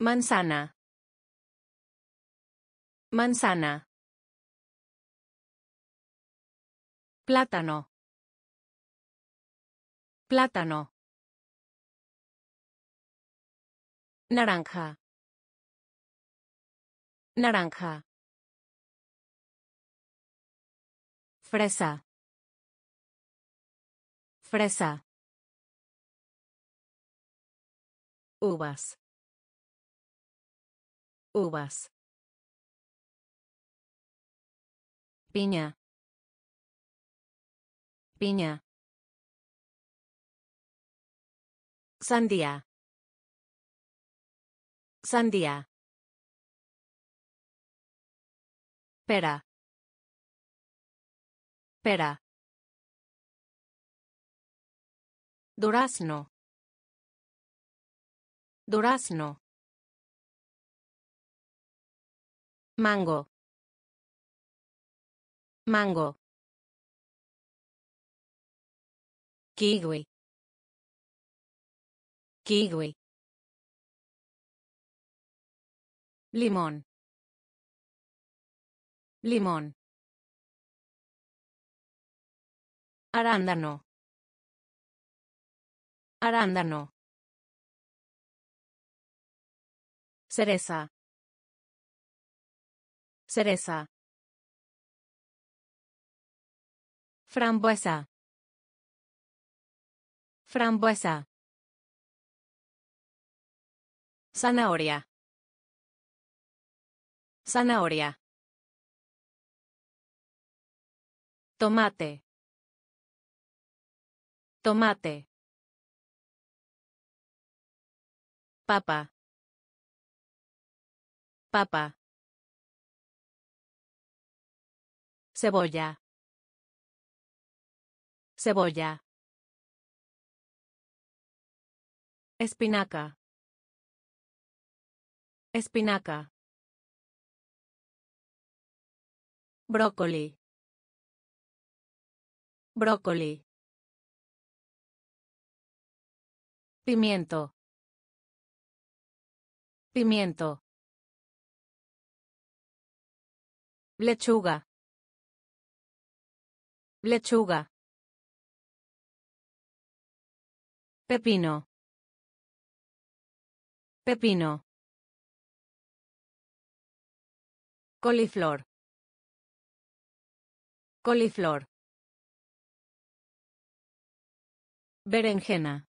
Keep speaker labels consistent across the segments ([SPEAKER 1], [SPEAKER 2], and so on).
[SPEAKER 1] Manzana. Manzana. Plátano. Plátano. Naranja. Naranja. Fresa. Fresa. Uvas. Uvas. Piña. Piña. Sandía. Sandía. Pera. Pera. dorazno Durazno. Mango. Mango. Kiwi. Kiwi. Limón. Limón. Arándano. Arándano. Cereza. Cereza. Frambuesa. Frambuesa. Zanahoria. Zanahoria. Tomate. Tomate. Papa. Papa. Cebolla. Cebolla. Espinaca. Espinaca. Brócoli. Brócoli. Pimiento. Pimiento. Lechuga. Lechuga. Pepino. Pepino. Coliflor. Coliflor. Berenjena.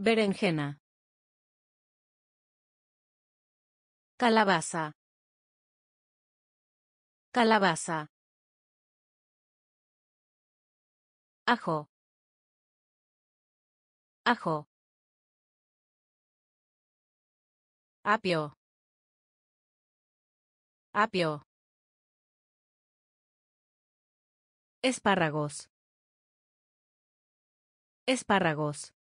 [SPEAKER 1] Berenjena. Calabaza. Calabaza. ajo ajo apio apio espárragos espárragos